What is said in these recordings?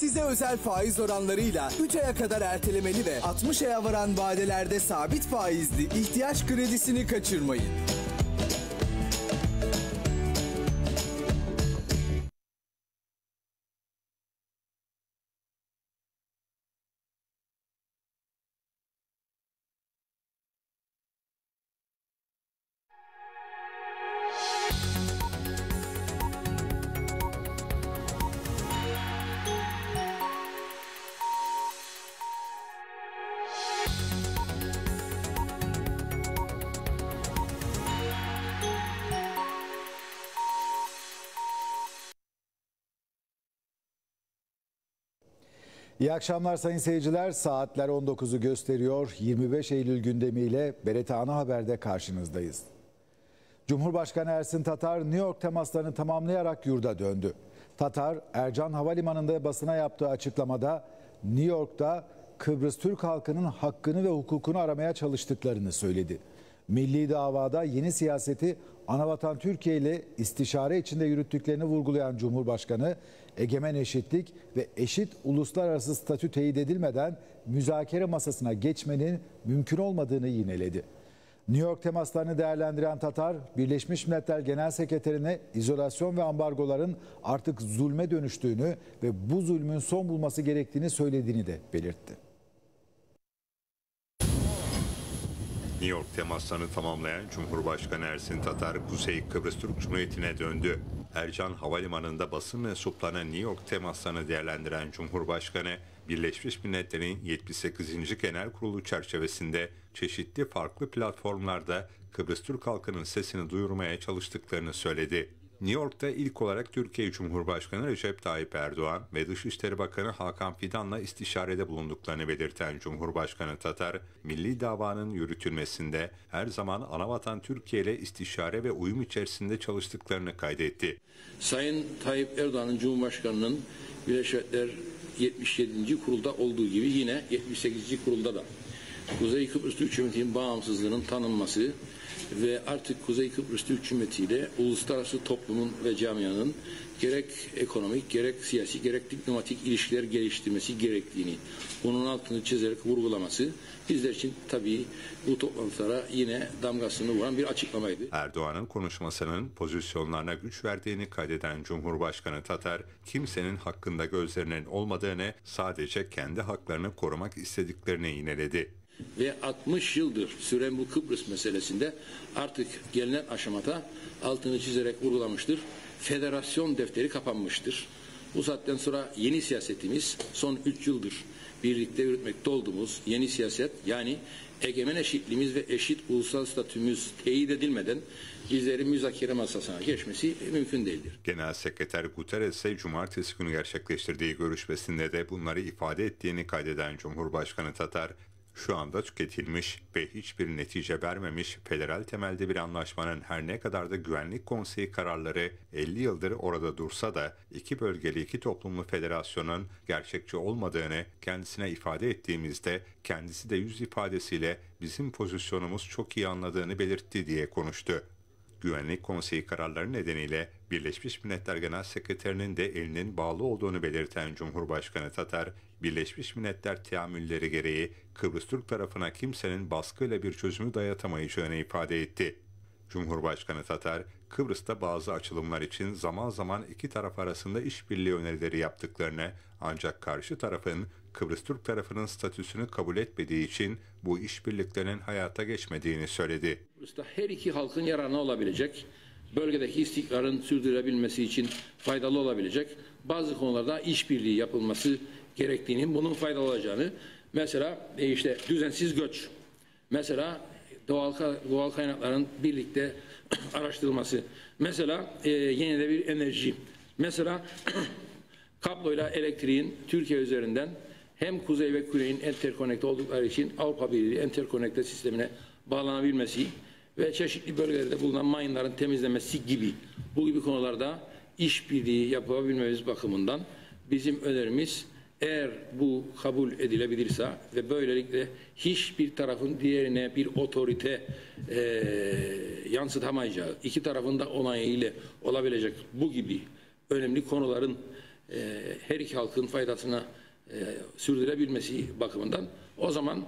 Size özel faiz oranlarıyla 3 aya kadar ertelemeli ve 60 aya varan vadelerde sabit faizli ihtiyaç kredisini kaçırmayın. İyi akşamlar sayın seyirciler. Saatler 19'u gösteriyor. 25 Eylül gündemiyle BRT Ana Haber'de karşınızdayız. Cumhurbaşkanı Ersin Tatar New York temaslarını tamamlayarak yurda döndü. Tatar, Ercan Havalimanı'nda basına yaptığı açıklamada New York'ta Kıbrıs Türk halkının hakkını ve hukukunu aramaya çalıştıklarını söyledi. Milli davada yeni siyaseti anavatan Türkiye ile istişare içinde yürüttüklerini vurgulayan Cumhurbaşkanı egemen eşitlik ve eşit uluslararası statü teyit edilmeden müzakere masasına geçmenin mümkün olmadığını yineledi. New York temaslarını değerlendiren Tatar, Birleşmiş Milletler Genel Sekreterine izolasyon ve ambargoların artık zulme dönüştüğünü ve bu zulmün son bulması gerektiğini söylediğini de belirtti. New York temaslarını tamamlayan Cumhurbaşkanı Ersin Tatar, Kuzey Kıbrıs Türk Cumhuriyeti'ne döndü. Ercan Havalimanı'nda basın mensuplarına New York temaslarını değerlendiren Cumhurbaşkanı, Birleşmiş Milletler'in 78. Genel Kurulu çerçevesinde çeşitli farklı platformlarda Kıbrıs Türk halkının sesini duyurmaya çalıştıklarını söyledi. New York'ta ilk olarak Türkiye Cumhurbaşkanı Recep Tayyip Erdoğan ve Dışişleri Bakanı Hakan Fidan'la istişarede bulunduklarını belirten Cumhurbaşkanı Tatar, milli davanın yürütülmesinde her zaman anavatan Türkiye ile istişare ve uyum içerisinde çalıştıklarını kaydetti. Sayın Tayyip Erdoğan'ın Cumhurbaşkanı'nın Birleşmiş Milletler 77. kurulda olduğu gibi yine 78. kurulda da Kuzey Kıbrıs Türk Cumhuriyeti'nin bağımsızlığının tanınması, ve artık Kuzey Kıbrıs Türk Cumhuriyeti ile uluslararası toplumun ve camianın gerek ekonomik, gerek siyasi, gerek diplomatik ilişkiler geliştirmesi gerektiğini bunun altını çizerek vurgulaması bizler için tabii bu toplantılara yine damgasını vuran bir açıklamaydı. Erdoğan'ın konuşmasının pozisyonlarına güç verdiğini kaydeden Cumhurbaşkanı Tatar, kimsenin hakkında gözlerinin olmadığını, sadece kendi haklarını korumak istediklerini yineledi ve 60 yıldır süren bu Kıbrıs meselesinde artık gelinen aşamada altını çizerek vurgulamıştır. Federasyon defteri kapanmıştır. Bu saatten sonra yeni siyasetimiz son 3 yıldır birlikte yürütmekte olduğumuz yeni siyaset yani egemen eşitliğimiz ve eşit ulusal statümüz teyit edilmeden bizlerin müzakere masasına geçmesi mümkün değildir. Genel Sekreter Guterres ise cumartesi günü gerçekleştirdiği görüşmesinde de bunları ifade ettiğini kaydeden Cumhurbaşkanı Tatar, şu anda tüketilmiş ve hiçbir netice vermemiş federal temelde bir anlaşmanın her ne kadar da Güvenlik Konseyi kararları 50 yıldır orada dursa da iki bölgeli iki toplumlu federasyonun gerçekçi olmadığını kendisine ifade ettiğimizde kendisi de yüz ifadesiyle bizim pozisyonumuz çok iyi anladığını belirtti diye konuştu. Güvenlik Konseyi kararları nedeniyle Birleşmiş Milletler Genel Sekreterinin de elinin bağlı olduğunu belirten Cumhurbaşkanı Tatar, Birleşmiş Milletler teamülleri gereği Kıbrıs Türk tarafına kimsenin baskıyla bir çözümü dayatamayacağını ifade etti. Cumhurbaşkanı Tatar, Kıbrıs'ta bazı açılımlar için zaman zaman iki taraf arasında işbirliği önerileri yaptıklarını ancak karşı tarafın Kıbrıs Türk tarafının statüsünü kabul etmediği için bu işbirliklerinin hayata geçmediğini söyledi. Kıbrıs'ta her iki halkın yararına olabilecek, bölgedeki istikrarın sürdürülebilmesi için faydalı olabilecek bazı konularda işbirliği yapılması gerektiğini, bunun faydalı olacağını, mesela e, işte düzensiz göç, mesela doğal, doğal kaynakların birlikte araştırılması, mesela e, yenilenebilir enerji, mesela kabloyla elektriğin Türkiye üzerinden hem kuzey ve güneyin enterkonekte oldukları için Avrupa Birliği enterkonekte sistemine bağlanabilmesi ve çeşitli bölgelerde bulunan mayınların temizlemesi gibi bu gibi konularda işbirliği yapabilmemiz bakımından bizim önerimiz eğer bu kabul edilebilirse ve böylelikle hiçbir tarafın diğerine bir otorite e, yansıtamayacağı, iki tarafın da onayıyla olabilecek bu gibi önemli konuların e, her iki halkın faydasına e, sürdürebilmesi bakımından o zaman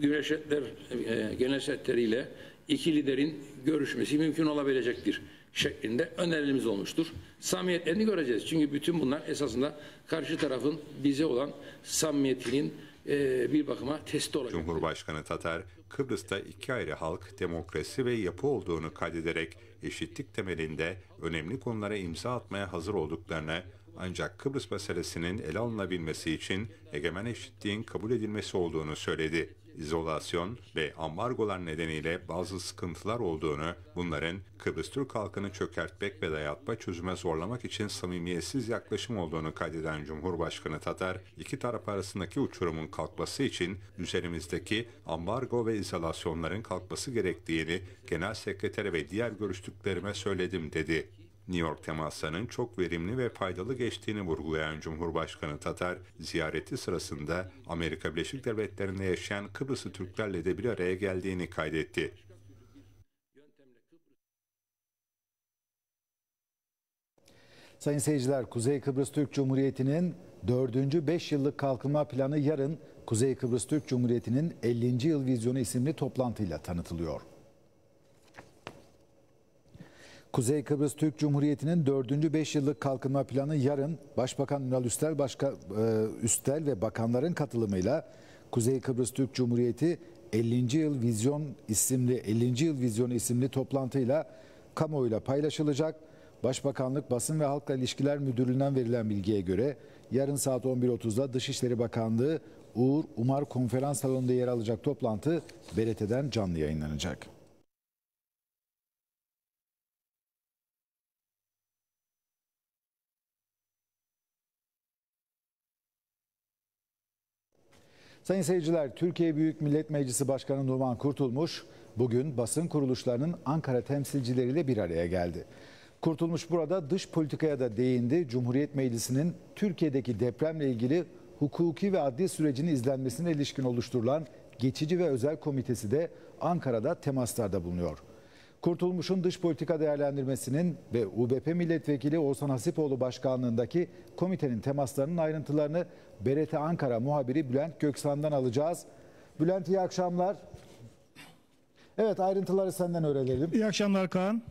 Güneşetler e, genel setleriyle iki liderin görüşmesi mümkün olabilecektir şeklinde önerimiz olmuştur samimiyetlerini göreceğiz. Çünkü bütün bunlar esasında karşı tarafın bize olan samimiyetinin e, bir bakıma testi olacak. Cumhurbaşkanı Tatar, Kıbrıs'ta iki ayrı halk, demokrasi ve yapı olduğunu kaydederek eşitlik temelinde önemli konulara imza atmaya hazır olduklarını ancak Kıbrıs meselesinin ele alınabilmesi için egemen eşitliğin kabul edilmesi olduğunu söyledi izolasyon ve ambargolar nedeniyle bazı sıkıntılar olduğunu, bunların Kıbrıs Türk halkını çökertmek ve dayatma çözüme zorlamak için samimiyetsiz yaklaşım olduğunu kaydeden Cumhurbaşkanı Tatar, iki taraf arasındaki uçurumun kalkması için üzerimizdeki ambargo ve izolasyonların kalkması gerektiğini Genel Sekretere ve diğer görüştüklerime söyledim dedi. New York temaslarının çok verimli ve faydalı geçtiğini vurgulayan Cumhurbaşkanı Tatar, ziyareti sırasında Amerika Birleşik Devletleri'nde yaşayan Kıbrıslı Türklerle de bir araya geldiğini kaydetti. Sayın seyirciler, Kuzey Kıbrıs Türk Cumhuriyeti'nin 4. 5 yıllık kalkınma planı yarın Kuzey Kıbrıs Türk Cumhuriyeti'nin 50. yıl vizyonu isimli toplantıyla tanıtılıyor. Kuzey Kıbrıs Türk Cumhuriyeti'nin 4. 5 yıllık kalkınma planı yarın Başbakan Ünal Üstel, Başka, e, Üstel ve bakanların katılımıyla Kuzey Kıbrıs Türk Cumhuriyeti 50. yıl vizyon isimli 50. yıl vizyon isimli toplantıyla kamuoyuyla paylaşılacak. Başbakanlık Basın ve Halkla İlişkiler Müdürlüğü'nden verilen bilgiye göre yarın saat 11.30'da Dışişleri Bakanlığı Uğur Umar Konferans Salonu'nda yer alacak toplantı BRT'den canlı yayınlanacak. Sayın seyirciler, Türkiye Büyük Millet Meclisi Başkanı Numan Kurtulmuş bugün basın kuruluşlarının Ankara temsilcileriyle bir araya geldi. Kurtulmuş burada dış politikaya da değindi. Cumhuriyet Meclisi'nin Türkiye'deki depremle ilgili hukuki ve adli sürecini izlenmesine ilişkin oluşturulan geçici ve özel komitesi de Ankara'da temaslarda bulunuyor. Kurtulmuş'un dış politika değerlendirmesinin ve UBP milletvekili Oğuzhan Hasipoğlu başkanlığındaki komitenin temaslarının ayrıntılarını BRT Ankara muhabiri Bülent Göksan'dan alacağız. Bülent iyi akşamlar. Evet ayrıntıları senden öğrenelim. İyi akşamlar Kaan.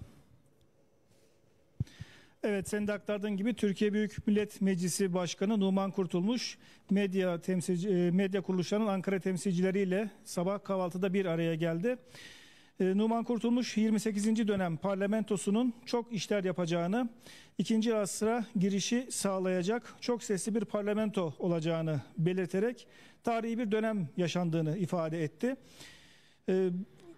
Evet sen de aktardığın gibi Türkiye Büyük Millet Meclisi Başkanı Numan Kurtulmuş medya temsilci, e, medya kuruluşlarının Ankara temsilcileriyle sabah kahvaltıda bir araya geldi. Ee, Numan Kurtulmuş 28. dönem parlamentosunun çok işler yapacağını, ikinci asra girişi sağlayacak çok sesli bir parlamento olacağını belirterek tarihi bir dönem yaşandığını ifade etti. Ee,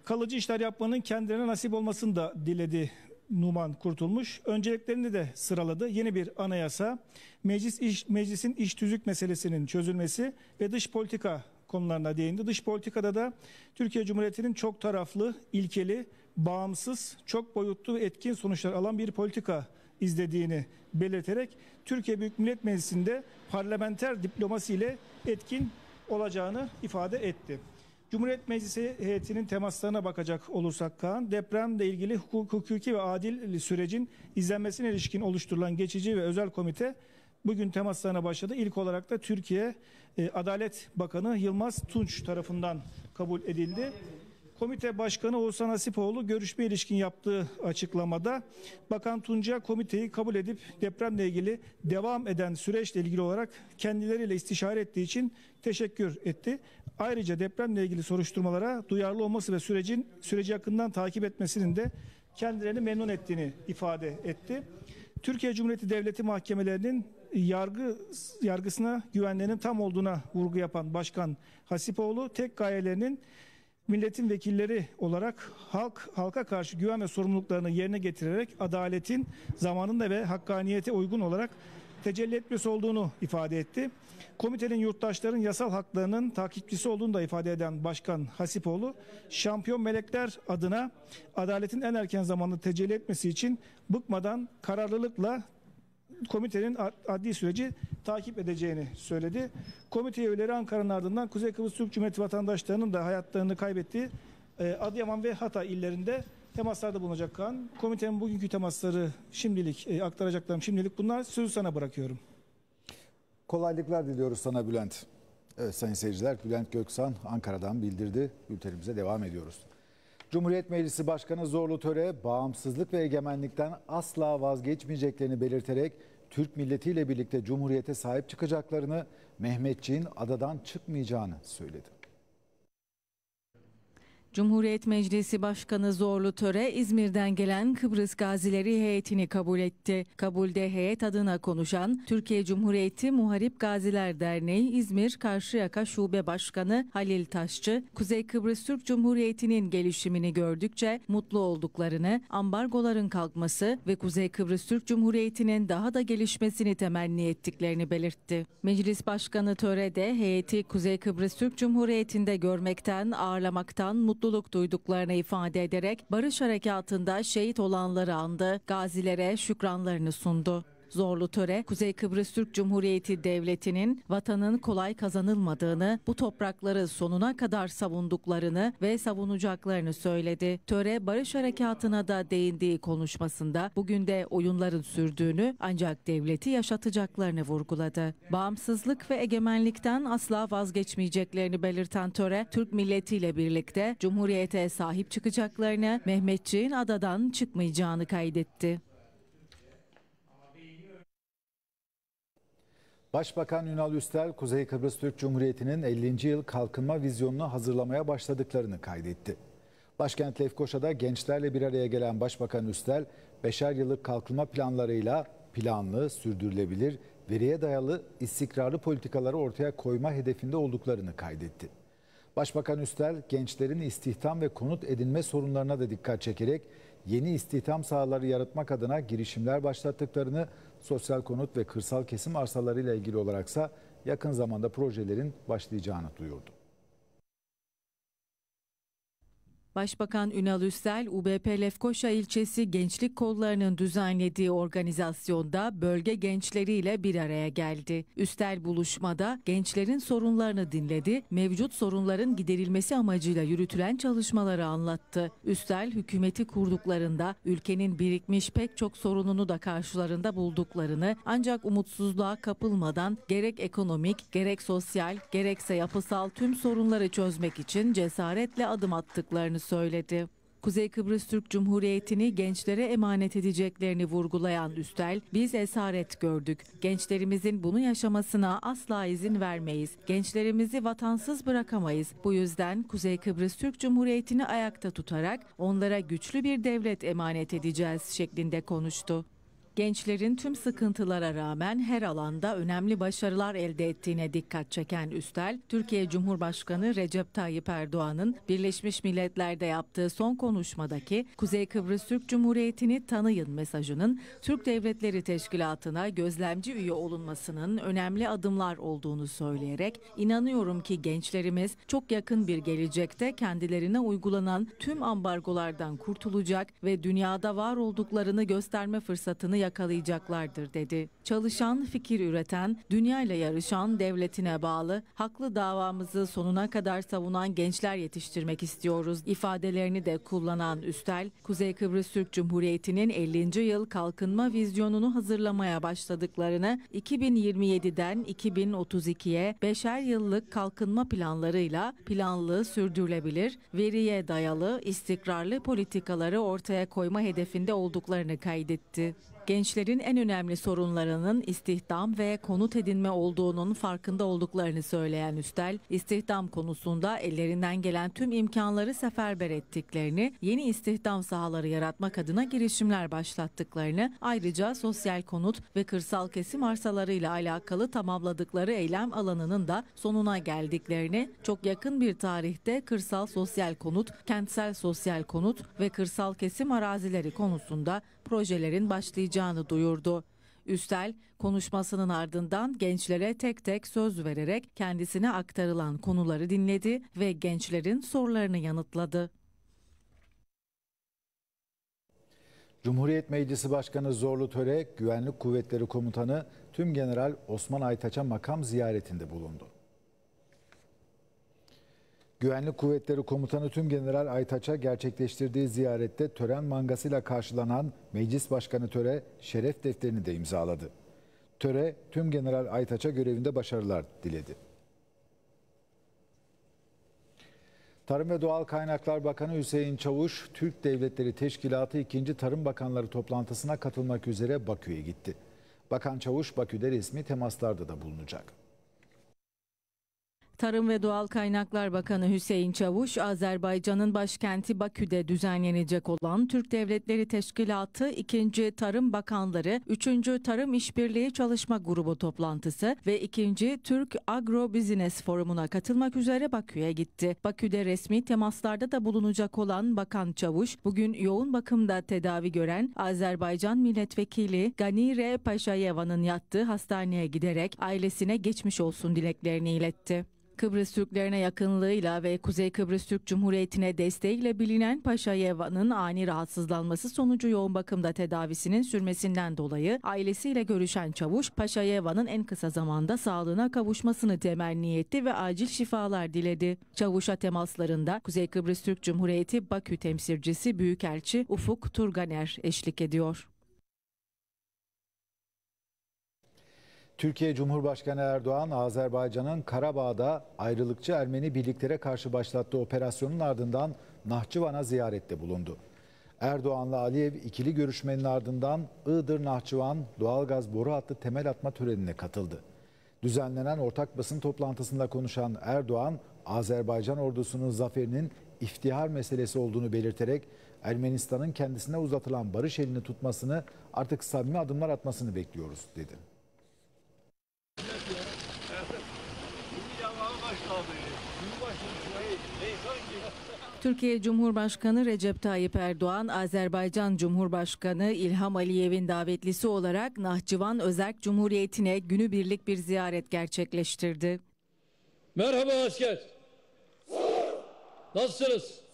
kalıcı işler yapmanın kendilerine nasip olmasını da diledi Numan Kurtulmuş. Önceliklerini de sıraladı. Yeni bir anayasa, meclis iş, meclisin iş tüzük meselesinin çözülmesi ve dış politika konularına değindi. Dış politikada da Türkiye Cumhuriyeti'nin çok taraflı, ilkeli, bağımsız, çok boyutlu ve etkin sonuçlar alan bir politika izlediğini belirterek Türkiye Büyük Millet Meclisi'nde parlamenter diplomasi ile etkin olacağını ifade etti. Cumhuriyet Meclisi heyetinin temaslarına bakacak olursak Kaan, depremle ilgili hukuki ve adil sürecin izlenmesine ilişkin oluşturulan geçici ve özel komite bugün temaslarına başladı. İlk olarak da Türkiye e, Adalet Bakanı Yılmaz Tunç tarafından kabul edildi. Komite Başkanı Oğuzhan Asipoğlu görüşme ilişkin yaptığı açıklamada Bakan Tunca komiteyi kabul edip depremle ilgili devam eden süreçle ilgili olarak kendileriyle istişare ettiği için teşekkür etti. Ayrıca depremle ilgili soruşturmalara duyarlı olması ve sürecin süreci yakından takip etmesinin de kendilerini memnun ettiğini ifade etti. Türkiye Cumhuriyeti Devleti mahkemelerinin yargı yargısına güvenlerin tam olduğuna vurgu yapan Başkan Hasipoğlu tek gayelerinin milletin vekilleri olarak halk halka karşı güven ve sorumluluklarını yerine getirerek adaletin zamanında ve hakkaniyete uygun olarak tecelli etmesi olduğunu ifade etti. Komitenin yurttaşların yasal haklarının takipçisi olduğunu da ifade eden Başkan Hasipoğlu, şampiyon melekler adına adaletin en erken zamanda tecelli etmesi için bıkmadan kararlılıkla komitenin adli süreci takip edeceğini söyledi. Komite üyeleri Ankara'nın ardından Kuzey Kıbrıs Türk Cumhuriyeti vatandaşlarının da hayatlarını kaybettiği e, Adıyaman ve Hatay illerinde temaslarda bulunacak kan. Komitenin bugünkü temasları şimdilik e, aktaracaklarım şimdilik bunlar. Sözü sana bırakıyorum. Kolaylıklar diliyoruz sana Bülent. Evet sayın seyirciler Bülent Göksan Ankara'dan bildirdi. Bültenimize devam ediyoruz. Cumhuriyet Meclisi Başkanı Zorlu Töre bağımsızlık ve egemenlikten asla vazgeçmeyeceklerini belirterek Türk milletiyle birlikte Cumhuriyete sahip çıkacaklarını, Mehmetçiğin adadan çıkmayacağını söyledi. Cumhuriyet Meclisi Başkanı Zorlu Töre İzmir'den gelen Kıbrıs gazileri heyetini kabul etti. Kabulde heyet adına konuşan Türkiye Cumhuriyeti Muharip Gaziler Derneği İzmir Karşıyaka Şube Başkanı Halil Taşçı, Kuzey Kıbrıs Türk Cumhuriyeti'nin gelişimini gördükçe mutlu olduklarını, ambargoların kalkması ve Kuzey Kıbrıs Türk Cumhuriyeti'nin daha da gelişmesini temenni ettiklerini belirtti. Meclis Başkanı Töre de heyeti Kuzey Kıbrıs Türk Cumhuriyeti'nde görmekten, ağırlamaktan mutlu mutluluk duyduklarını ifade ederek barış harekatında şehit olanları andı, gazilere şükranlarını sundu. Zorlu töre Kuzey Kıbrıs Türk Cumhuriyeti Devleti'nin vatanın kolay kazanılmadığını, bu toprakları sonuna kadar savunduklarını ve savunacaklarını söyledi. Töre barış harekatına da değindiği konuşmasında bugün de oyunların sürdüğünü ancak devleti yaşatacaklarını vurguladı. Bağımsızlık ve egemenlikten asla vazgeçmeyeceklerini belirten töre Türk milletiyle birlikte Cumhuriyete sahip çıkacaklarını, Mehmetçiğin adadan çıkmayacağını kaydetti. Başbakan Ünal Üstel, Kuzey Kıbrıs Türk Cumhuriyeti'nin 50. yıl kalkınma vizyonunu hazırlamaya başladıklarını kaydetti. Başkent Lefkoşa'da gençlerle bir araya gelen Başbakan Üstel, beşer yıllık kalkınma planlarıyla planlı, sürdürülebilir, veriye dayalı, istikrarlı politikaları ortaya koyma hedefinde olduklarını kaydetti. Başbakan Üstel, gençlerin istihdam ve konut edinme sorunlarına da dikkat çekerek yeni istihdam sahaları yaratmak adına girişimler başlattıklarını, sosyal konut ve kırsal kesim arsalarıyla ilgili olaraksa yakın zamanda projelerin başlayacağını duyurdu. Başbakan Ünal Üstel, UBP Lefkoşa ilçesi gençlik kollarının düzenlediği organizasyonda bölge gençleriyle bir araya geldi. Üstel buluşmada gençlerin sorunlarını dinledi, mevcut sorunların giderilmesi amacıyla yürütülen çalışmaları anlattı. Üstel, hükümeti kurduklarında ülkenin birikmiş pek çok sorununu da karşılarında bulduklarını ancak umutsuzluğa kapılmadan gerek ekonomik, gerek sosyal, gerekse yapısal tüm sorunları çözmek için cesaretle adım attıklarını söyledi. Kuzey Kıbrıs Türk Cumhuriyeti'ni gençlere emanet edeceklerini vurgulayan Üstel, biz esaret gördük. Gençlerimizin bunu yaşamasına asla izin vermeyiz. Gençlerimizi vatansız bırakamayız. Bu yüzden Kuzey Kıbrıs Türk Cumhuriyeti'ni ayakta tutarak onlara güçlü bir devlet emanet edeceğiz şeklinde konuştu. Gençlerin tüm sıkıntılara rağmen her alanda önemli başarılar elde ettiğine dikkat çeken Üstel, Türkiye Cumhurbaşkanı Recep Tayyip Erdoğan'ın Birleşmiş Milletler'de yaptığı son konuşmadaki Kuzey Kıbrıs Türk Cumhuriyeti'ni tanıyın mesajının Türk Devletleri Teşkilatı'na gözlemci üye olunmasının önemli adımlar olduğunu söyleyerek inanıyorum ki gençlerimiz çok yakın bir gelecekte kendilerine uygulanan tüm ambargolardan kurtulacak ve dünyada var olduklarını gösterme fırsatını yakalayacaklardır dedi. Çalışan, fikir üreten, dünyayla yarışan, devletine bağlı, haklı davamızı sonuna kadar savunan gençler yetiştirmek istiyoruz ifadelerini de kullanan Üstel, Kuzey Kıbrıs Türk Cumhuriyeti'nin 50. yıl kalkınma vizyonunu hazırlamaya başladıklarını 2027'den 2032'ye 5'er yıllık kalkınma planlarıyla planlı, sürdürülebilir, veriye dayalı, istikrarlı politikaları ortaya koyma hedefinde olduklarını kaydetti. Gençlerin en önemli sorunlarının istihdam ve konut edinme olduğunun farkında olduklarını söyleyen Üstel, istihdam konusunda ellerinden gelen tüm imkanları seferber ettiklerini, yeni istihdam sahaları yaratmak adına girişimler başlattıklarını, ayrıca sosyal konut ve kırsal kesim arsalarıyla alakalı tamamladıkları eylem alanının da sonuna geldiklerini, çok yakın bir tarihte kırsal sosyal konut, kentsel sosyal konut ve kırsal kesim arazileri konusunda projelerin başlayacağını duyurdu. Üstel konuşmasının ardından gençlere tek tek söz vererek kendisine aktarılan konuları dinledi ve gençlerin sorularını yanıtladı. Cumhuriyet Meclisi Başkanı Zorlu Töre, Güvenlik Kuvvetleri Komutanı Tüm General Osman Aytaç'a makam ziyaretinde bulundu. Güvenlik Kuvvetleri Komutanı Tüm General Aytaç'a gerçekleştirdiği ziyarette tören mangasıyla karşılanan Meclis Başkanı Töre şeref defterini de imzaladı. Töre, Tüm General Aytaç'a görevinde başarılar diledi. Tarım ve Doğal Kaynaklar Bakanı Hüseyin Çavuş, Türk Devletleri Teşkilatı 2. Tarım Bakanları toplantısına katılmak üzere Bakü'ye gitti. Bakan Çavuş, Bakü'de resmi temaslarda da bulunacak. Tarım ve Doğal Kaynaklar Bakanı Hüseyin Çavuş, Azerbaycan'ın başkenti Bakü'de düzenlenecek olan Türk Devletleri Teşkilatı 2. Tarım Bakanları 3. Tarım İşbirliği Çalışma Grubu toplantısı ve 2. Türk Agro Business Forumu'na katılmak üzere Bakü'ye gitti. Bakü'de resmi temaslarda da bulunacak olan Bakan Çavuş, bugün yoğun bakımda tedavi gören Azerbaycan Milletvekili Ganire Paşayeva'nın yattığı hastaneye giderek ailesine geçmiş olsun dileklerini iletti. Kıbrıs Türklerine yakınlığıyla ve Kuzey Kıbrıs Türk Cumhuriyeti'ne desteğiyle bilinen Paşa Yevan'ın ani rahatsızlanması sonucu yoğun bakımda tedavisinin sürmesinden dolayı ailesiyle görüşen Çavuş, Paşa Yevan'ın en kısa zamanda sağlığına kavuşmasını temenni etti ve acil şifalar diledi. Çavuş'a temaslarında Kuzey Kıbrıs Türk Cumhuriyeti Bakü temsilcisi Büyükelçi Ufuk Turganer eşlik ediyor. Türkiye Cumhurbaşkanı Erdoğan, Azerbaycan'ın Karabağ'da ayrılıkçı Ermeni birliklere karşı başlattığı operasyonun ardından Nahçıvan'a ziyarette bulundu. Erdoğan'la Aliyev ikili görüşmenin ardından Iğdır-Nahçıvan doğalgaz boru hattı temel atma törenine katıldı. Düzenlenen ortak basın toplantısında konuşan Erdoğan, Azerbaycan ordusunun zaferinin iftihar meselesi olduğunu belirterek Ermenistan'ın kendisine uzatılan barış elini tutmasını artık samimi adımlar atmasını bekliyoruz dedi. Türkiye Cumhurbaşkanı Recep Tayyip Erdoğan, Azerbaycan Cumhurbaşkanı İlham Aliyev'in davetlisi olarak Nahçıvan Özerk Cumhuriyeti'ne günübirlik bir ziyaret gerçekleştirdi. Merhaba asker. Nasılsınız?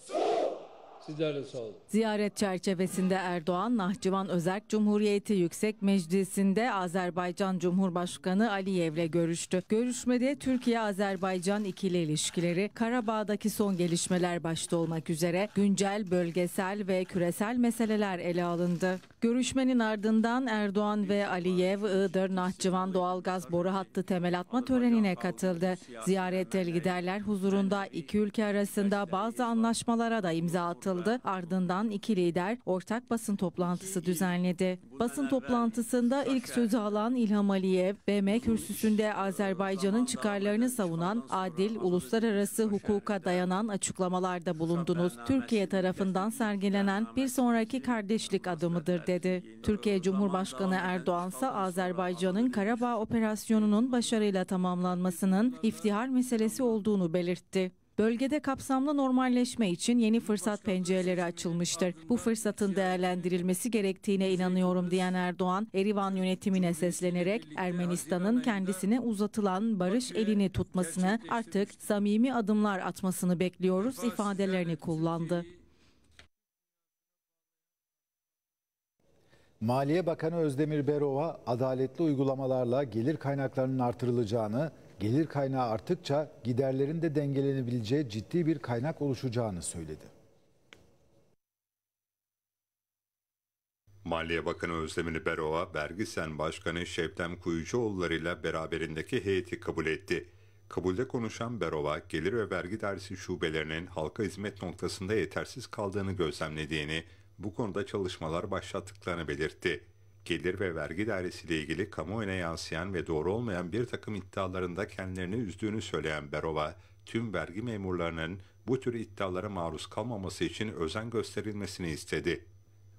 Sizlerle sağ olun. Ziyaret çerçevesinde Erdoğan, Nahçıvan Özerk Cumhuriyeti Yüksek Meclisi'nde Azerbaycan Cumhurbaşkanı Aliyev'le görüştü. Görüşmede Türkiye-Azerbaycan ikili ilişkileri, Karabağ'daki son gelişmeler başta olmak üzere güncel, bölgesel ve küresel meseleler ele alındı. Görüşmenin ardından Erdoğan ve Aliyev Iğdır Nahçıvan doğalgaz boru hattı temel atma törenine katıldı. Ziyarette liderler huzurunda iki ülke arasında bazı anlaşmalara da imza atıldı. Ardından iki lider ortak basın toplantısı düzenledi. Basın toplantısında ilk sözü alan İlham Aliyev, BM kürsüsünde Azerbaycan'ın çıkarlarını savunan adil, uluslararası hukuka dayanan açıklamalarda bulundunuz. Türkiye tarafından sergilenen bir sonraki kardeşlik adımıdır dedi dedi. Türkiye Cumhurbaşkanı Erdoğan ise Azerbaycan'ın Karabağ operasyonunun başarıyla tamamlanmasının iftihar meselesi olduğunu belirtti. Bölgede kapsamlı normalleşme için yeni fırsat pencereleri açılmıştır. Bu fırsatın değerlendirilmesi gerektiğine inanıyorum diyen Erdoğan, Erivan yönetimine seslenerek Ermenistan'ın kendisine uzatılan barış elini tutmasını, artık samimi adımlar atmasını bekliyoruz ifadelerini kullandı. Maliye Bakanı Özdemir Berova adaletli uygulamalarla gelir kaynaklarının artırılacağını, gelir kaynağı arttıkça giderlerin de dengelenebileceği ciddi bir kaynak oluşacağını söyledi. Maliye Bakanı Özdemir Berova, Vergisen Başkanı Şevlem Kuyucuoğulları ile beraberindeki heyeti kabul etti. Kabulde konuşan Berova, gelir ve vergi dersi şubelerinin halka hizmet noktasında yetersiz kaldığını gözlemlediğini, bu konuda çalışmalar başlattıklarını belirtti. Gelir ve vergi dairesi ile ilgili kamuoyuna yansıyan ve doğru olmayan bir takım iddialarında kendilerini üzdüğünü söyleyen Berova, tüm vergi memurlarının bu tür iddialara maruz kalmaması için özen gösterilmesini istedi.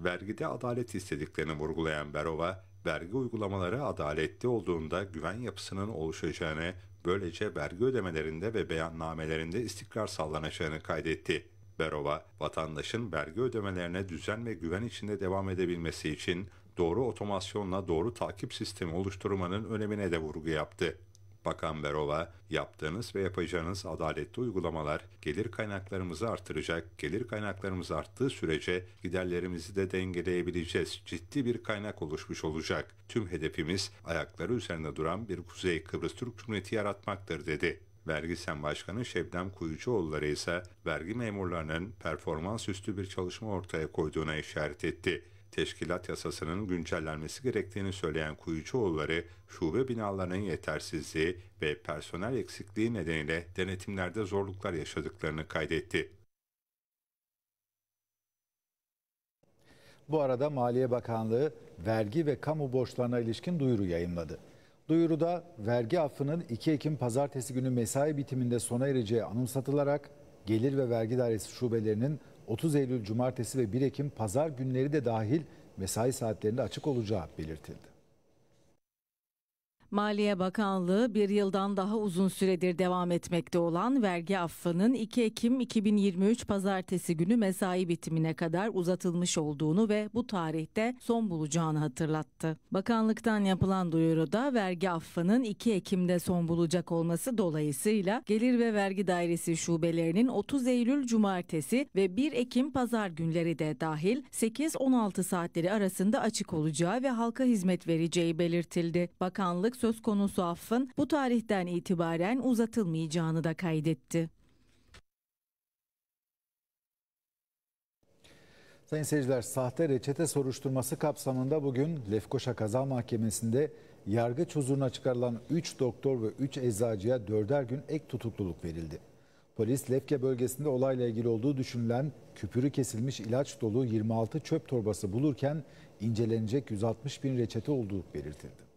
Vergide adalet istediklerini vurgulayan Berova, vergi uygulamaları adaletli olduğunda güven yapısının oluşacağını, böylece vergi ödemelerinde ve beyannamelerinde istikrar sağlanacağını kaydetti. Berova, vatandaşın vergi ödemelerine düzen ve güven içinde devam edebilmesi için doğru otomasyonla doğru takip sistemi oluşturmanın önemine de vurgu yaptı. Bakan Berova, yaptığınız ve yapacağınız adaletli uygulamalar gelir kaynaklarımızı artıracak, gelir kaynaklarımız arttığı sürece giderlerimizi de dengeleyebileceğiz. Ciddi bir kaynak oluşmuş olacak. Tüm hedefimiz ayakları üzerinde duran bir Kuzey Kıbrıs Türk Cumhuriyeti yaratmaktır dedi. Vergi Sen Başkanı Şebnem Kuyucuoğulları ise vergi memurlarının performans üstü bir çalışma ortaya koyduğuna işaret etti. Teşkilat yasasının güncellenmesi gerektiğini söyleyen Kuyucuoğulları, şube binalarının yetersizliği ve personel eksikliği nedeniyle denetimlerde zorluklar yaşadıklarını kaydetti. Bu arada Maliye Bakanlığı vergi ve kamu borçlarına ilişkin duyuru yayınladı. Duyuruda vergi affının 2 Ekim pazartesi günü mesai bitiminde sona ereceği anımsatılarak Gelir ve Vergi Dairesi şubelerinin 30 Eylül cumartesi ve 1 Ekim pazar günleri de dahil mesai saatlerinde açık olacağı belirtildi. Maliye Bakanlığı bir yıldan daha uzun süredir devam etmekte olan vergi affının 2 Ekim 2023 pazartesi günü mesai bitimine kadar uzatılmış olduğunu ve bu tarihte son bulacağını hatırlattı. Bakanlıktan yapılan duyuruda vergi affının 2 Ekim'de son bulacak olması dolayısıyla Gelir ve Vergi Dairesi şubelerinin 30 Eylül cumartesi ve 1 Ekim pazar günleri de dahil 8-16 saatleri arasında açık olacağı ve halka hizmet vereceği belirtildi. Bakanlık söz konusu affın bu tarihten itibaren uzatılmayacağını da kaydetti. Sayın seyirciler, sahte reçete soruşturması kapsamında bugün Lefkoşa Kaza Mahkemesi'nde yargıç huzuruna çıkarılan 3 doktor ve 3 eczacıya 4'er gün ek tutukluluk verildi. Polis Lefke bölgesinde olayla ilgili olduğu düşünülen küpürü kesilmiş ilaç dolu 26 çöp torbası bulurken incelenecek 160 bin reçete olduğu belirtildi.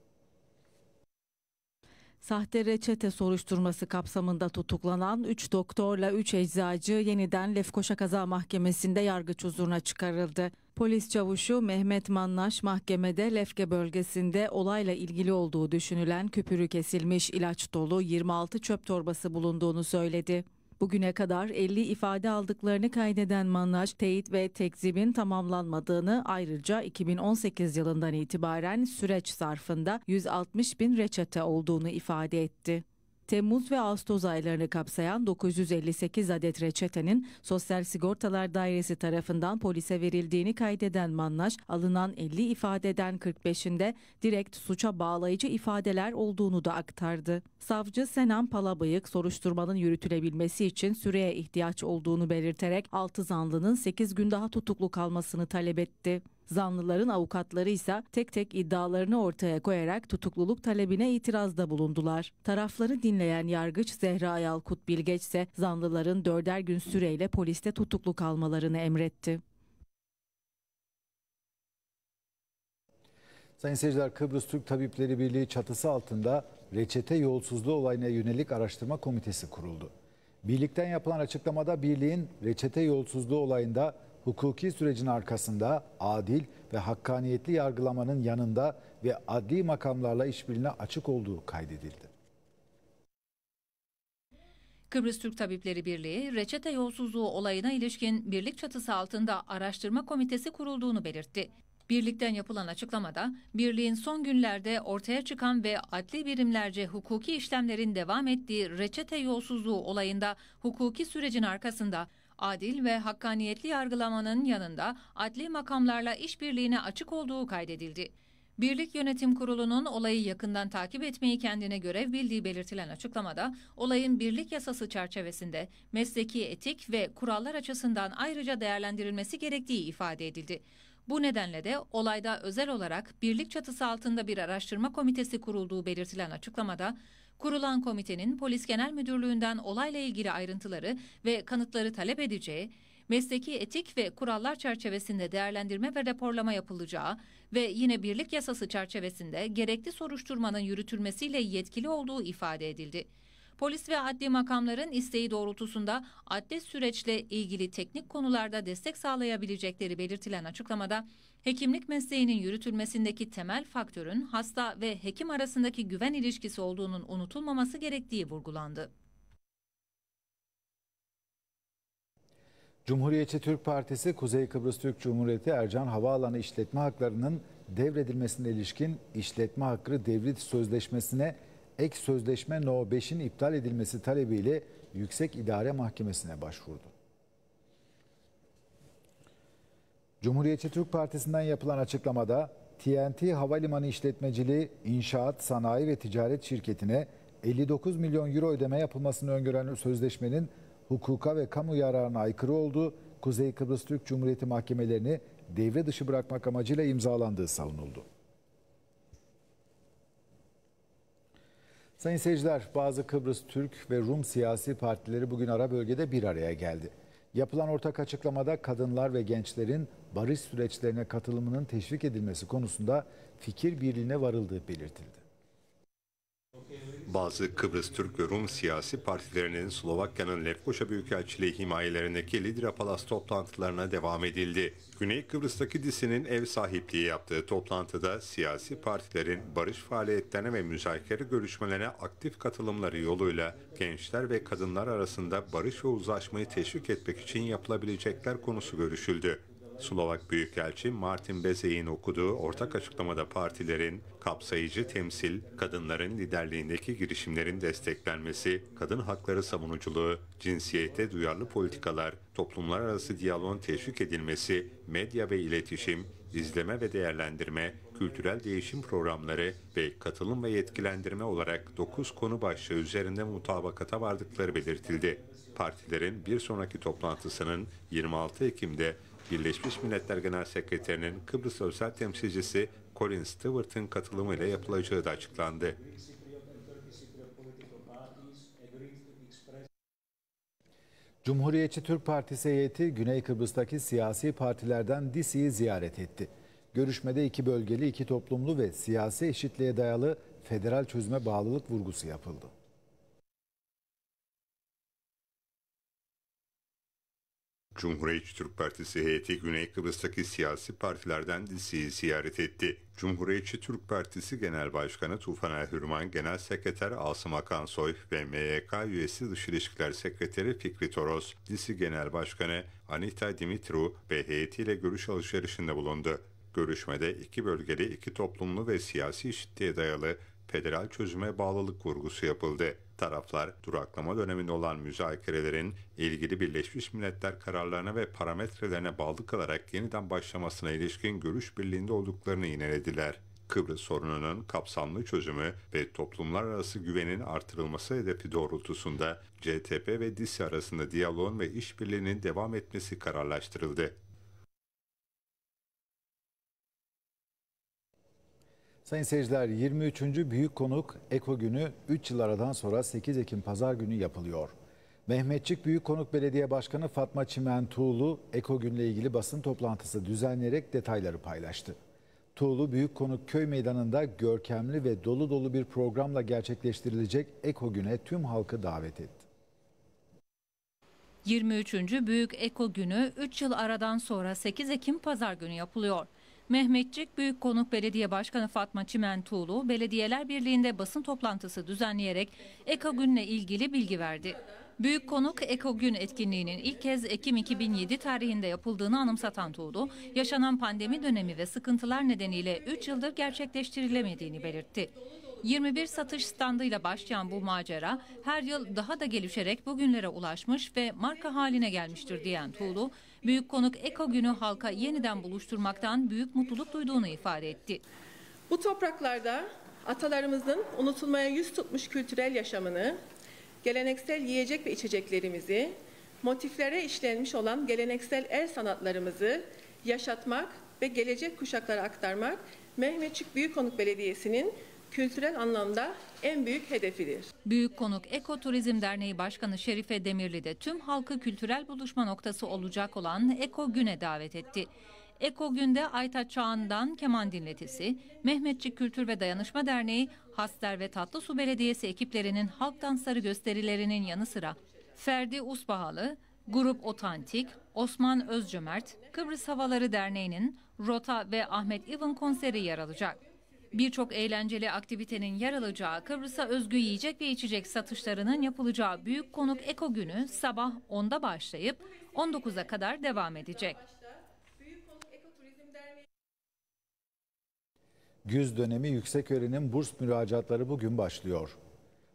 Sahte reçete soruşturması kapsamında tutuklanan 3 doktorla 3 eczacı yeniden Lefkoşa Kaza Mahkemesi'nde yargıç huzuruna çıkarıldı. Polis çavuşu Mehmet Mannaş mahkemede Lefke bölgesinde olayla ilgili olduğu düşünülen küpürü kesilmiş ilaç dolu 26 çöp torbası bulunduğunu söyledi. Bugüne kadar 50 ifade aldıklarını kaydeden Manlaş, teyit ve tekzibin tamamlanmadığını ayrıca 2018 yılından itibaren süreç zarfında 160 bin reçete olduğunu ifade etti. Temmuz ve Ağustos aylarını kapsayan 958 adet reçetenin Sosyal Sigortalar Dairesi tarafından polise verildiğini kaydeden Manlaş, alınan 50 ifadeden 45'inde direkt suça bağlayıcı ifadeler olduğunu da aktardı. Savcı Senan Palabıyık soruşturmanın yürütülebilmesi için süreye ihtiyaç olduğunu belirterek 6 zanlının 8 gün daha tutuklu kalmasını talep etti. Zanlıların avukatları ise tek tek iddialarını ortaya koyarak tutukluluk talebine itirazda bulundular. Tarafları dinleyen yargıç Zehra Ayal Kutbilgeç ise zanlıların dörder gün süreyle poliste tutuklu kalmalarını emretti. Sayın seyirciler Kıbrıs Türk Tabipleri Birliği çatısı altında reçete yolsuzluğu olayına yönelik araştırma komitesi kuruldu. Birlikten yapılan açıklamada birliğin reçete yolsuzluğu olayında hukuki sürecin arkasında adil ve hakkaniyetli yargılamanın yanında ve adli makamlarla işbirliğine açık olduğu kaydedildi. Kıbrıs Türk Tabipleri Birliği, reçete yolsuzluğu olayına ilişkin birlik çatısı altında araştırma komitesi kurulduğunu belirtti. Birlikten yapılan açıklamada, birliğin son günlerde ortaya çıkan ve adli birimlerce hukuki işlemlerin devam ettiği reçete yolsuzluğu olayında hukuki sürecin arkasında adil ve hakkaniyetli yargılamanın yanında adli makamlarla işbirliğine açık olduğu kaydedildi. Birlik Yönetim Kurulu'nun olayı yakından takip etmeyi kendine görev bildiği belirtilen açıklamada, olayın birlik yasası çerçevesinde mesleki etik ve kurallar açısından ayrıca değerlendirilmesi gerektiği ifade edildi. Bu nedenle de olayda özel olarak birlik çatısı altında bir araştırma komitesi kurulduğu belirtilen açıklamada, Kurulan komitenin Polis Genel Müdürlüğü'nden olayla ilgili ayrıntıları ve kanıtları talep edeceği, mesleki etik ve kurallar çerçevesinde değerlendirme ve raporlama yapılacağı ve yine birlik yasası çerçevesinde gerekli soruşturmanın yürütülmesiyle yetkili olduğu ifade edildi. Polis ve adli makamların isteği doğrultusunda adli süreçle ilgili teknik konularda destek sağlayabilecekleri belirtilen açıklamada hekimlik mesleğinin yürütülmesindeki temel faktörün hasta ve hekim arasındaki güven ilişkisi olduğunun unutulmaması gerektiği vurgulandı. Cumhuriyetçi Türk Partisi Kuzey Kıbrıs Türk Cumhuriyeti Ercan Havaalanı işletme haklarının devredilmesine ilişkin işletme hakkı devrit sözleşmesine ek sözleşme No 5'in iptal edilmesi talebiyle Yüksek İdare Mahkemesi'ne başvurdu. Cumhuriyetçi Türk Partisi'nden yapılan açıklamada TNT Havalimanı İşletmeciliği İnşaat, Sanayi ve Ticaret Şirketi'ne 59 milyon euro ödeme yapılmasını öngören sözleşmenin hukuka ve kamu yararına aykırı olduğu Kuzey Kıbrıs Türk Cumhuriyeti mahkemelerini devre dışı bırakmak amacıyla imzalandığı savunuldu. Sayın seyirciler, bazı Kıbrıs Türk ve Rum siyasi partileri bugün ara bölgede bir araya geldi. Yapılan ortak açıklamada kadınlar ve gençlerin barış süreçlerine katılımının teşvik edilmesi konusunda fikir birliğine varıldığı belirtildi bazı Kıbrıs Türk ve Rum siyasi partilerinin Slovakya'nın Lefkoşa Büyükelçiliği himayelerindeki Lidra Palas toplantılarına devam edildi. Güney Kıbrıs'taki disinin ev sahipliği yaptığı toplantıda siyasi partilerin barış faaliyetlerine ve müzakere görüşmelerine aktif katılımları yoluyla gençler ve kadınlar arasında barış ve uzlaşmayı teşvik etmek için yapılabilecekler konusu görüşüldü. Slovak Büyükelçi Martin Bezey'in okuduğu ortak açıklamada partilerin kapsayıcı temsil, kadınların liderliğindeki girişimlerin desteklenmesi, kadın hakları savunuculuğu, cinsiyete duyarlı politikalar, toplumlar arası diyaloğun teşvik edilmesi, medya ve iletişim, izleme ve değerlendirme, kültürel değişim programları ve katılım ve yetkilendirme olarak 9 konu başlığı üzerinde mutabakata vardıkları belirtildi. Partilerin bir sonraki toplantısının 26 Ekim'de Birleşmiş Milletler Genel Sekreterinin Kıbrıs Özel Temsilcisi Colin Stewart'ın katılımıyla yapılacağı da açıklandı. Cumhuriyetçi Türk Partisi heyeti Güney Kıbrıs'taki siyasi partilerden DİSİ'yi ziyaret etti. Görüşmede iki bölgeli, iki toplumlu ve siyasi eşitliğe dayalı federal çözüme bağlılık vurgusu yapıldı. Cumhuriyetçi Türk Partisi heyeti Güney Kıbrıs'taki siyasi partilerden Disi'yi ziyaret etti. Cumhuriyetçi Türk Partisi Genel Başkanı Tufan Erhürman, Genel Sekreter Asım Akansoy ve MYK üyesi Dış İlişkiler Sekreteri Fikri Toros, Disi Genel Başkanı Anita Dimitru ve heyetiyle görüş alışverişinde bulundu. Görüşmede iki bölgeli, iki toplumlu ve siyasi eşitliğe dayalı federal çözüme bağlılık vurgusu yapıldı. Taraflar duraklama döneminde olan müzakerelerin ilgili Birleşmiş Milletler kararlarına ve parametrelerine bağlı kalarak yeniden başlamasına ilişkin görüş birliğinde olduklarını yinelediler. Kıbrıs sorununun kapsamlı çözümü ve toplumlar arası güvenin artırılması hedefi doğrultusunda CTP ve DİSİ arasında diyaloğun ve işbirliğinin devam etmesi kararlaştırıldı. Sayın seyirciler 23. Büyük Konuk Eko Günü 3 yıl aradan sonra 8 Ekim Pazar günü yapılıyor. Mehmetçik Büyük Konuk Belediye Başkanı Fatma Çimen Tuğlu Eko ile ilgili basın toplantısı düzenleyerek detayları paylaştı. Tuğlu Büyük Konuk Köy Meydanı'nda görkemli ve dolu dolu bir programla gerçekleştirilecek Eko Günü'ne tüm halkı davet etti. 23. Büyük Eko Günü 3 yıl aradan sonra 8 Ekim Pazar günü yapılıyor. Mehmetçik Büyükkonuk Belediye Başkanı Fatma Çimen Çimentuğlu, Belediyeler Birliği'nde basın toplantısı düzenleyerek Eko Gün'le ilgili bilgi verdi. Büyük konuk Eko Gün etkinliğinin ilk kez Ekim 2007 tarihinde yapıldığını anımsatan Tuğlu, yaşanan pandemi dönemi ve sıkıntılar nedeniyle 3 yıldır gerçekleştirilemediğini belirtti. 21 satış standıyla başlayan bu macera her yıl daha da gelişerek bugünlere ulaşmış ve marka haline gelmiştir diyen Tuğlu, büyük konuk Eko Günü halka yeniden buluşturmaktan büyük mutluluk duyduğunu ifade etti. Bu topraklarda atalarımızın unutulmaya yüz tutmuş kültürel yaşamını, geleneksel yiyecek ve içeceklerimizi, motiflere işlenmiş olan geleneksel el sanatlarımızı yaşatmak ve gelecek kuşaklara aktarmak Mehmetçik Büyükkonuk Belediyesi'nin kültürel anlamda en büyük hedefidir. Büyük Konuk Ekoturizm Derneği Başkanı Şerife Demirli de tüm halkı kültürel buluşma noktası olacak olan Eko Gün'e davet etti. Eko Gün'de Aytaç Çağan'dan keman dinletisi, Mehmetçik Kültür ve Dayanışma Derneği, Haster ve Tatlısu Belediyesi ekiplerinin halk dansları gösterilerinin yanı sıra Ferdi Usbahalı, Grup Otantik, Osman Özcömert, Kıbrıs Havaları Derneği'nin Rota ve Ahmet İvin konseri yer alacak. Birçok eğlenceli aktivitenin yer alacağı Kıbrıs'a özgü yiyecek ve içecek satışlarının yapılacağı Büyük Konuk Eko Günü sabah 10'da başlayıp 19'a kadar devam edecek. Güz dönemi yüksek öğrenim burs müracaatları bugün başlıyor.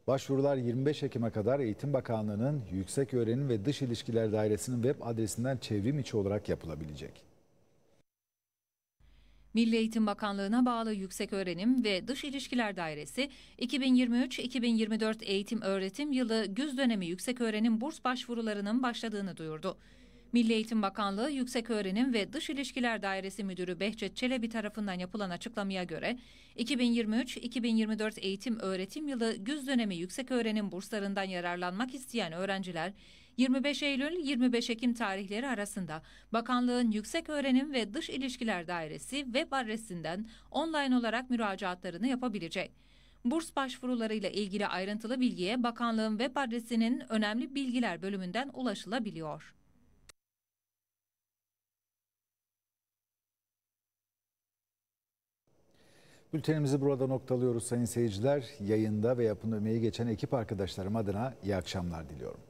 Başvurular 25 Ekim'e kadar Eğitim Bakanlığı'nın Yüksek Öğrenim ve Dış İlişkiler Dairesi'nin web adresinden çevrim içi olarak yapılabilecek. Milli Eğitim Bakanlığı'na bağlı Yüksek Öğrenim ve Dış İlişkiler Dairesi 2023-2024 eğitim öğretim yılı güz dönemi yüksek öğrenim burs başvurularının başladığını duyurdu. Milli Eğitim Bakanlığı Yüksek Öğrenim ve Dış İlişkiler Dairesi Müdürü Behçet Çelebi tarafından yapılan açıklamaya göre 2023-2024 eğitim öğretim yılı güz dönemi yüksek öğrenim burslarından yararlanmak isteyen öğrenciler 25 Eylül-25 Ekim tarihleri arasında Bakanlığın Yüksek Öğrenim ve Dış İlişkiler Dairesi web adresinden online olarak müracaatlarını yapabilecek. Burs başvurularıyla ilgili ayrıntılı bilgiye bakanlığın web adresinin önemli bilgiler bölümünden ulaşılabiliyor. Bültenimizi burada noktalıyoruz sayın seyirciler. Yayında ve yapım emeği geçen ekip arkadaşlarım adına iyi akşamlar diliyorum.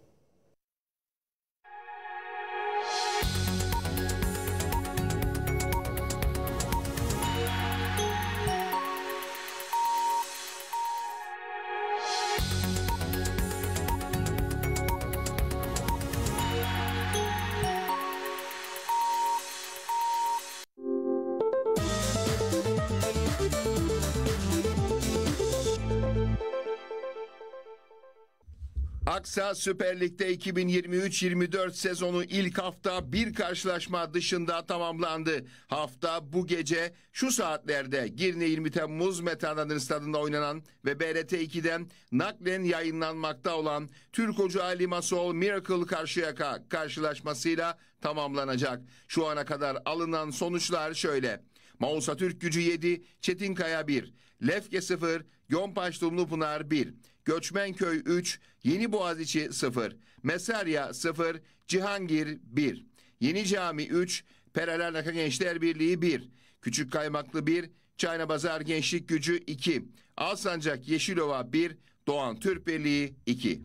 Aksa Süper Lig'de 2023-24 sezonu ilk hafta bir karşılaşma dışında tamamlandı. Hafta bu gece şu saatlerde Girne 20 Temmuz Metanadın stadında oynanan ve BRT 2'den naklen yayınlanmakta olan Türk Hoca Ali Masol Miracle Karşıyaka karşılaşmasıyla tamamlanacak. Şu ana kadar alınan sonuçlar şöyle. Mausa Türk gücü 7, Çetinkaya 1, Lefke 0, Yompaş Pınar 1, Göçmenköy 3, Yeni Boğaziçi 0, Mesarya 0, Cihangir 1, Yeni Cami 3, Peralernaka Gençler Birliği 1, Küçük Kaymaklı 1, Çayna Bazar Gençlik Gücü 2, Alsancak Yeşilova 1, Doğan Türk Birliği 2.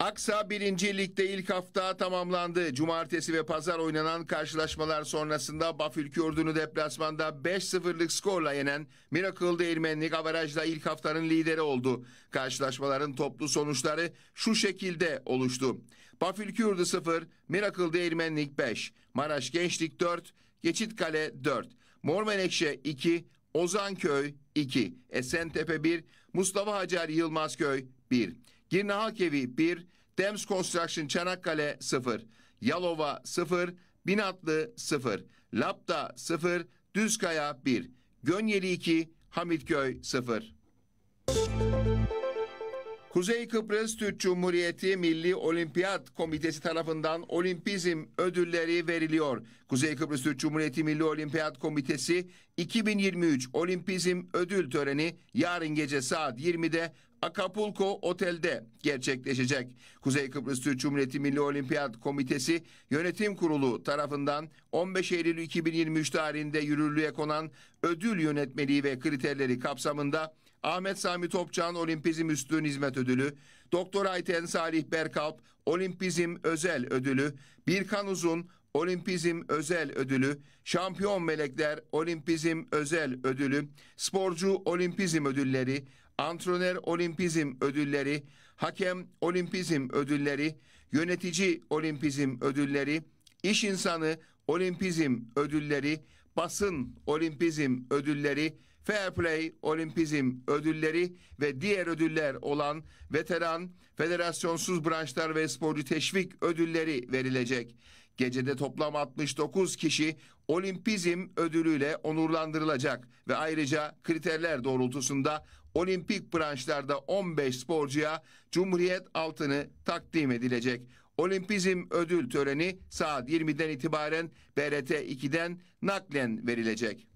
Aksa 1. Lig'de ilk hafta tamamlandı. Cumartesi ve pazar oynanan karşılaşmalar sonrasında Bafülkürdün'ü deplasmanda 5-0'lık skorla yenen Miracle Değirmenlik averajla ilk haftanın lideri oldu. Karşılaşmaların toplu sonuçları şu şekilde oluştu. Bafülkürdü 0, Miracle Değirmenlik 5, Maraş Gençlik 4, Geçitkale 4, Mor Menekşe 2, Ozanköy 2, Esentepe 1, Mustafa Hacer Yılmazköy 1. Girne Halkevi 1, Dems Construction Çanakkale 0, Yalova 0, Binatlı 0, Lapta 0, Düzkaya 1, Gönyeli 2, Hamitköy 0. Kuzey Kıbrıs Türk Cumhuriyeti Milli Olimpiyat Komitesi tarafından olimpizm ödülleri veriliyor. Kuzey Kıbrıs Türk Cumhuriyeti Milli Olimpiyat Komitesi 2023 Olimpizm Ödül Töreni yarın gece saat 20'de Acapulco Otel'de gerçekleşecek. Kuzey Kıbrıs Türk Cumhuriyeti Milli Olimpiyat Komitesi Yönetim Kurulu tarafından 15 Eylül 2023 tarihinde yürürlüğe konan ödül yönetmeliği ve kriterleri kapsamında Ahmet Sami Topçan Olimpizm Üstün Hizmet Ödülü, Doktor Ayten Salih Berkalp Olimpizm Özel Ödülü, Birkan Uzun Olimpizm Özel Ödülü, Şampiyon Melekler Olimpizm Özel Ödülü, Sporcu Olimpizm Ödülleri, antrenör olimpizm ödülleri, hakem olimpizm ödülleri, yönetici olimpizm ödülleri, iş insanı olimpizm ödülleri, basın olimpizm ödülleri, Fair Play Olimpizm ödülleri ve diğer ödüller olan veteran, federasyonsuz branşlar ve sporcu teşvik ödülleri verilecek. Gecede toplam 69 kişi olimpizm ödülüyle onurlandırılacak ve ayrıca kriterler doğrultusunda olimpik branşlarda 15 sporcuya Cumhuriyet altını takdim edilecek. Olimpizm ödül töreni saat 20'den itibaren BRT 2'den naklen verilecek.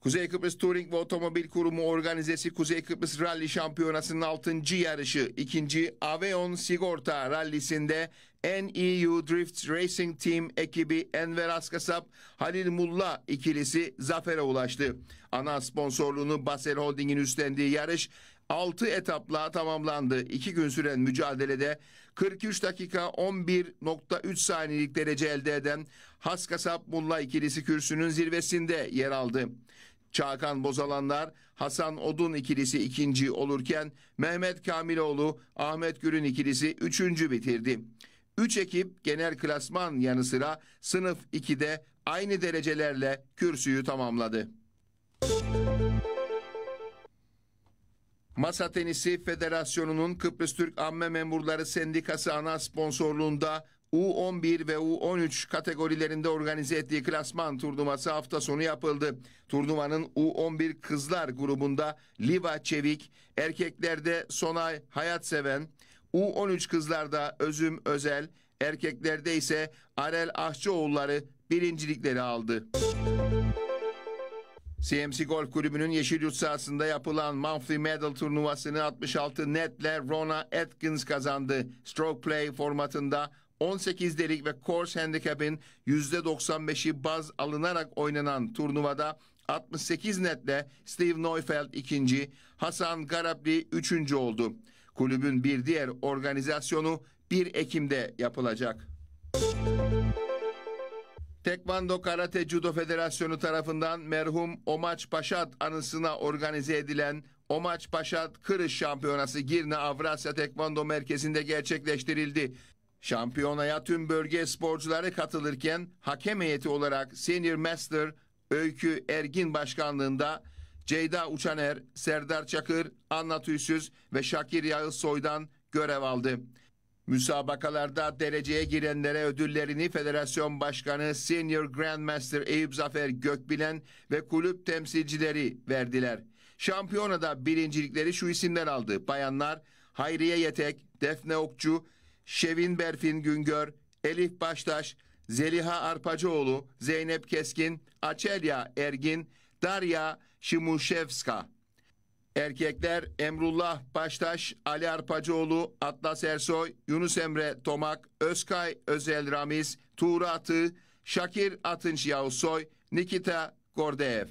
Kuzey Kıbrıs Touring ve Otomobil Kurumu organizesi Kuzey Kıbrıs Rally Şampiyonası'nın 6. yarışı 2. Aveon Sigorta Rally'sinde. NEU Drift Racing Team ekibi Enver Askasap, Halil Mulla ikilisi zafere ulaştı. Ana sponsorluğunu Basel Holding'in üstlendiği yarış 6 etapla tamamlandı. 2 gün süren mücadelede 43 dakika 11.3 saniyelik derece elde eden Haskasap Mulla ikilisi kürsünün zirvesinde yer aldı. Çağkan Bozalanlar, Hasan Odun ikilisi ikinci olurken Mehmet Kamiloğlu, Ahmet Gür'ün ikilisi üçüncü bitirdi. 3 ekip genel klasman yanı sıra sınıf 2'de aynı derecelerle kürsüyü tamamladı. Masa Tenisi Federasyonu'nun Kıbrıs Türk Amme Memurları Sendikası ana sponsorluğunda U11 ve U13 kategorilerinde organize ettiği klasman turnuvası hafta sonu yapıldı. Turnuvanın U11 kızlar grubunda Liva Çevik, erkeklerde Sonay Hayatseven, U13 kızlarda Özüm Özel, erkeklerde ise Arel Ahçıoğulları birincilikleri aldı. CMC Golf Kulübü'nün yeşil yurt sahasında yapılan Monthly Medal turnuvasını 66 netle Rona Atkins kazandı. Stroke play formatında 18 delik ve course handicap'in %95'i baz alınarak oynanan turnuvada 68 netle Steve Neufeld ikinci, Hasan Garabli üçüncü oldu. Kulübün bir diğer organizasyonu 1 Ekim'de yapılacak. Tekvando Karate Judo Federasyonu tarafından merhum Omaç Paşat anısına organize edilen Omaç Paşat Kırış Şampiyonası Girne Avrasya Tekvando Merkezi'nde gerçekleştirildi. Şampiyonaya tüm bölge sporcuları katılırken hakem heyeti olarak Senior Master Öykü Ergin Başkanlığında Ceyda Uçaner, Serdar Çakır, Anna Tüysüz ve Şakir Yağız Soy'dan görev aldı. Müsabakalarda dereceye girenlere ödüllerini Federasyon Başkanı Senior Grandmaster Eyüp Zafer Gökbilen ve kulüp temsilcileri verdiler. Şampiyonada birincilikleri şu isimler aldı. Bayanlar Hayriye Yetek, Defne Okçu, Şevin Berfin Güngör, Elif Baştaş, Zeliha Arpacıoğlu, Zeynep Keskin, Açelya Ergin, Darya Şimuşevska. Erkekler Emrullah Baştaş, Ali Arpacıoğlu, Atlas Ersoy, Yunus Emre Tomak, Özkay Özel Ramiz, Tuğra Atı, Şakir Atınç Yavuzsoy, Nikita Gordeev.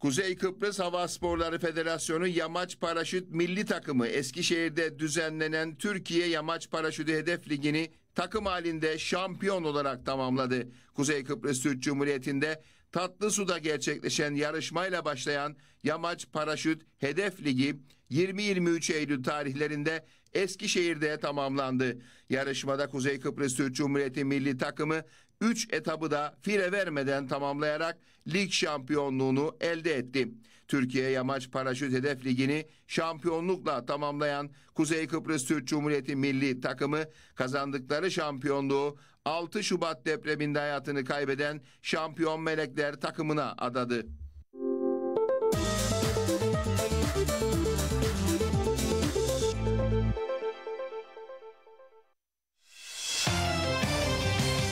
Kuzey Kıbrıs Hava Sporları Federasyonu Yamaç Paraşüt Milli Takımı Eskişehir'de düzenlenen Türkiye Yamaç Paraşütü Hedef Ligi'ni takım halinde şampiyon olarak tamamladı. Kuzey Kıbrıs Türk Cumhuriyeti'nde Tatlı suda gerçekleşen yarışmayla başlayan Yamaç Paraşüt Hedef Ligi 20-23 Eylül tarihlerinde Eskişehir'de tamamlandı. Yarışmada Kuzey Kıbrıs Türk Cumhuriyeti milli takımı 3 etabı da fire vermeden tamamlayarak lig şampiyonluğunu elde etti. Türkiye Yamaç Paraşüt Hedef Ligi'ni şampiyonlukla tamamlayan Kuzey Kıbrıs Türk Cumhuriyeti milli takımı kazandıkları şampiyonluğu 6 Şubat depreminde hayatını kaybeden şampiyon melekler takımına adadı.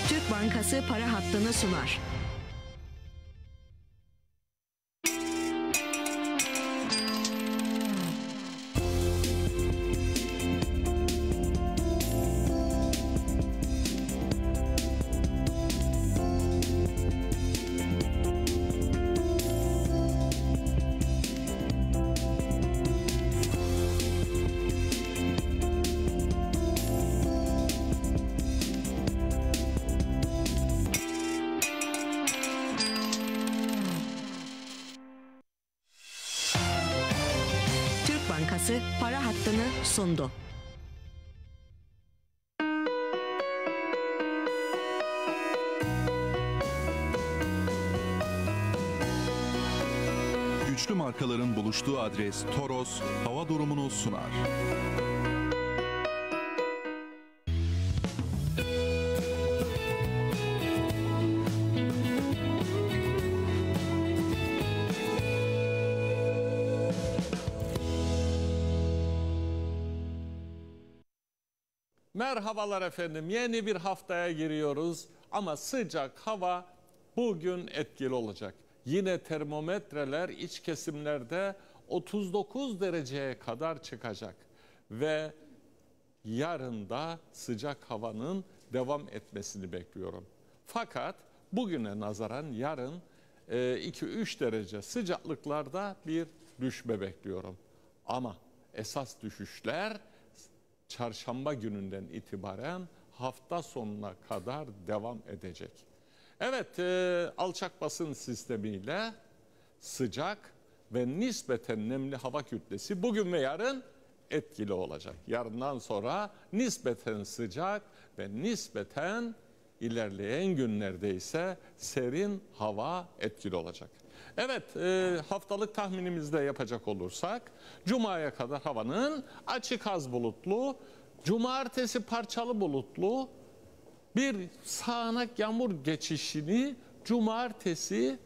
Türk Bankası para hattını sunar. sundu. Güçlü markaların buluştuğu adres Toros hava durumunu sunar. havalar efendim. Yeni bir haftaya giriyoruz ama sıcak hava bugün etkili olacak. Yine termometreler iç kesimlerde 39 dereceye kadar çıkacak ve yarın da sıcak havanın devam etmesini bekliyorum. Fakat bugüne nazaran yarın 2-3 e, derece sıcaklıklarda bir düşme bekliyorum. Ama esas düşüşler çarşamba gününden itibaren hafta sonuna kadar devam edecek. Evet e, alçak basın sistemiyle sıcak ve nispeten nemli hava kütlesi bugün ve yarın etkili olacak. Yarından sonra nispeten sıcak ve nispeten ilerleyen günlerde ise serin hava etkili olacak. Evet e, haftalık tahminimizde yapacak olursak Cuma'ya kadar havanın açık az bulutlu, Cumartesi parçalı bulutlu bir sağanak yağmur geçişini Cumartesi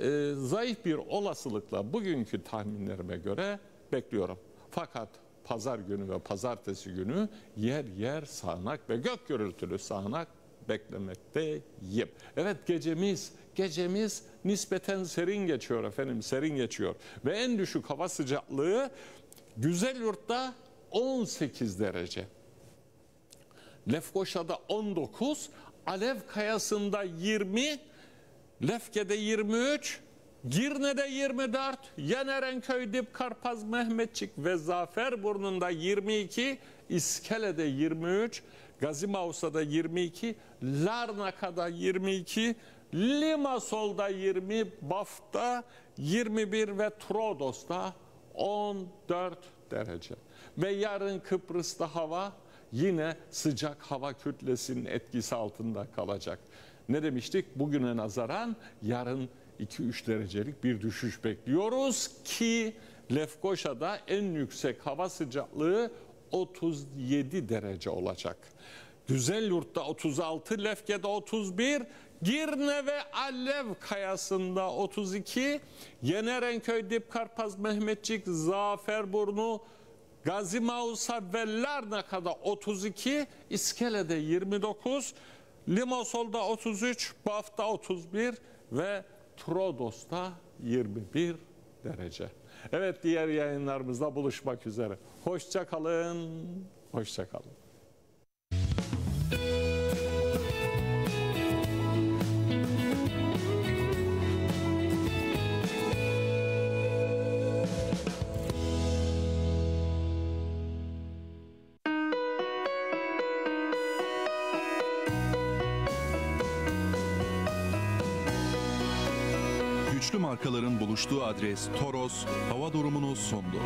e, zayıf bir olasılıkla bugünkü tahminlerime göre bekliyorum. Fakat pazar günü ve pazartesi günü yer yer sağanak ve gök gürültülü sağanak beklemekteyim. Evet gecemiz, gecemiz nispeten serin geçiyor efendim, serin geçiyor. Ve en düşük hava sıcaklığı güzel yurtta 18 derece. Lefkoşa'da 19, Alev Kayası'nda 20, Lefke'de 23, Girne'de 24, Yenerenköy, Dipkarpaz, Mehmetçik ve Zaferburnu'nda 22, İskele'de 23, Gazimausa'da 22, Larnaka'da 22, Limasol'da 20, Baf'ta 21 ve Trodos'ta 14 derece. Ve yarın Kıbrıs'ta hava yine sıcak hava kütlesinin etkisi altında kalacak. Ne demiştik? Bugüne nazaran yarın 2-3 derecelik bir düşüş bekliyoruz ki Lefkoşa'da en yüksek hava sıcaklığı 37 derece olacak. Güzel yurtta 36, Lefke'de 31, Girne ve Alev kayasında 32, Yenerenköy, Dipkarpaz, Mehmetçik, Zaferburnu, Gazi Mausa ve Larnaka'da 32, İskele'de 29, Limasol'da 33, Baf'ta 31 ve Trodos'ta 21 derece. Evet diğer yayınlarımızda buluşmak üzere. Hoşça kalın. Hoşça kalın. markaların buluştuğu adres Toros hava durumunu sundu.